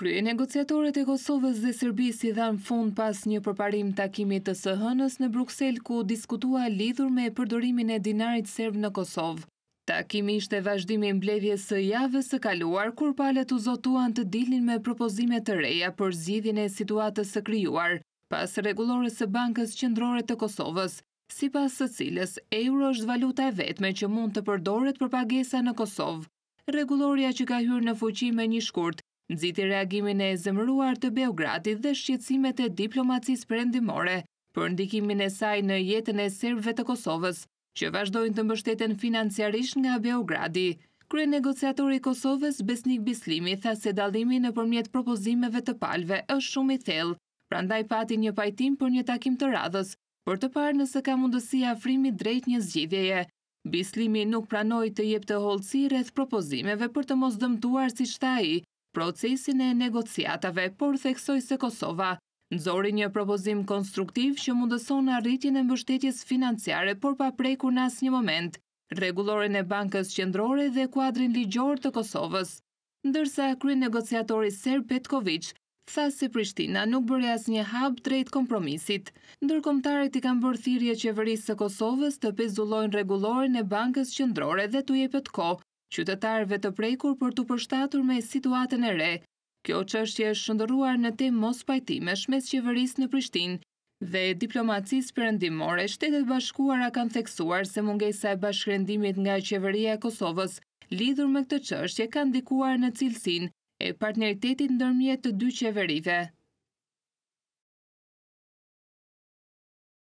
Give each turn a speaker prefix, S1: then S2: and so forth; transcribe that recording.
S1: krye negociatorit e Kosovës dhe Serbisi dhanë fund pas një përparim takimit të sëhënës në Bruxell ku diskutua lidhur me përdorimin e dinarit serb në Kosovë. Takimi ishte vazhdimi mbledhje së javës së kaluar, kur palet u zotuan të dilin me propozime të reja për zidhin e situatës së kryuar, pas regulore së bankës qëndrore të Kosovës, si pas së cilës euro është valuta e vetme që mund të përdoret për pagesa në Kosovë. Regulorja që ka hyrë në fuqime një shkurt, nëziti reagimin e zëmruar të Beogratit dhe shqecimet e diplomacis endimore për ndikimin e saj në jetën e Serbëve të Kosovës, që vazhdojnë të mbështeten financiarisht nga Beogradi. Krye negociatori Kosovës, Besnik Bislimi, tha se dalimi në përmjet propozimeve të palve është shumë i thellë, prandaj pati një pajtim për një takim të radhës, për të parë nëse ka mundësi afrimi drejt një zgjidhjeje. Bislimi nuk pranoj të jep të holëci rreth propozimeve për të mos dëmtuar si shtaji, procesin e negociatave, por theksoj se Kosova nëzori një propozim konstruktiv që mundëson arritjen e mbështetjes financiare, por pa prekur në nas një moment, regulorin e bankës qëndrore dhe kuadrin ligjor të Kosovës. Ndërsa, kry negociatori Ser Petkoviç, tha se Prishtina nuk bërë as një hab drejt kompromisit. Ndërkomtarët i kam bërthirje qeverisë të Kosovës të pezullojnë regulorin e bankës qëndrore dhe të jepet ko qytetarve të prejkur për të përshtatur me situatën e re. Kjo qështje është shëndëruar në tim mos pajtime shmes qeveris në Prishtin dhe diplomacis përëndimore, shtetet bashkuara kanë theksuar se mungesa e bashkërendimit nga qeveria Kosovës lidhur me këtë qështje kanë dikuar në cilsin e partneritetit ndërmjet të dy qeverive.